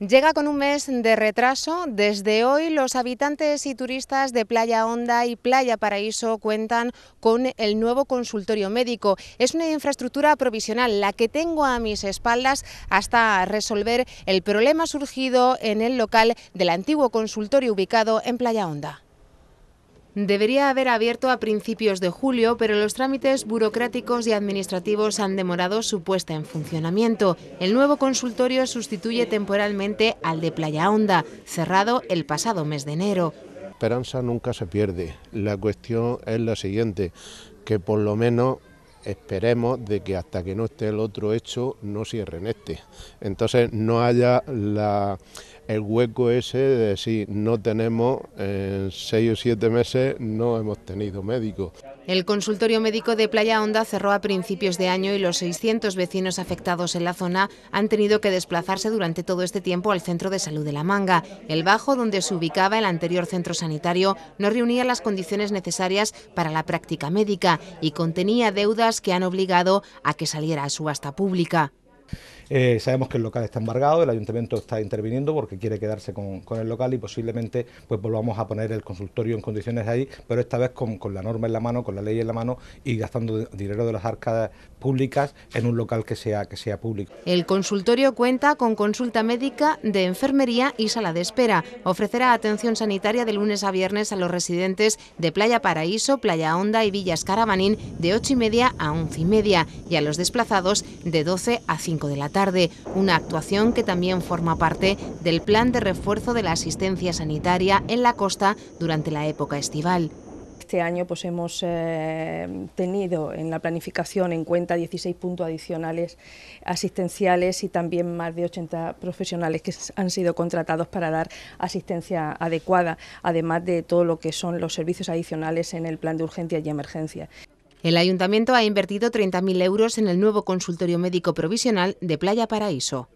Llega con un mes de retraso. Desde hoy los habitantes y turistas de Playa Honda y Playa Paraíso cuentan con el nuevo consultorio médico. Es una infraestructura provisional, la que tengo a mis espaldas hasta resolver el problema surgido en el local del antiguo consultorio ubicado en Playa Honda debería haber abierto a principios de julio, pero los trámites burocráticos y administrativos han demorado su puesta en funcionamiento. El nuevo consultorio sustituye temporalmente al de Playa Honda, cerrado el pasado mes de enero. Esperanza nunca se pierde. La cuestión es la siguiente, que por lo menos esperemos de que hasta que no esté el otro hecho no cierren este. Entonces no haya la, el hueco ese de decir no tenemos, en seis o siete meses no hemos tenido médico. El consultorio médico de Playa Honda cerró a principios de año y los 600 vecinos afectados en la zona han tenido que desplazarse durante todo este tiempo al centro de salud de La Manga. El Bajo, donde se ubicaba el anterior centro sanitario, no reunía las condiciones necesarias para la práctica médica y contenía deudas que han obligado a que saliera a subasta pública. Eh, sabemos que el local está embargado, el ayuntamiento está interviniendo porque quiere quedarse con, el local y posiblemente pues volvamos a poner el consultorio en condiciones ahí, pero esta vez con, la norma en la mano, con la ley en la mano y gastando dinero de las arcas públicas en un local que sea, que sea público. El consultorio cuenta con consulta médica, de enfermería y sala de espera. Ofrecerá atención sanitaria de lunes a viernes a los residentes de Playa Paraíso, Playa Honda y Villas Caravanín de 8 y media a 11 y media y a los desplazados de 12 a 5 de la tarde tarde, una actuación que también forma parte del plan de refuerzo de la asistencia sanitaria en la costa durante la época estival este año pues, hemos eh, tenido en la planificación en cuenta 16 puntos adicionales asistenciales y también más de 80 profesionales que han sido contratados para dar asistencia adecuada, además de todo lo que son los servicios adicionales en el plan de urgencia y emergencia. El ayuntamiento ha invertido 30.000 euros en el nuevo consultorio médico provisional de Playa Paraíso.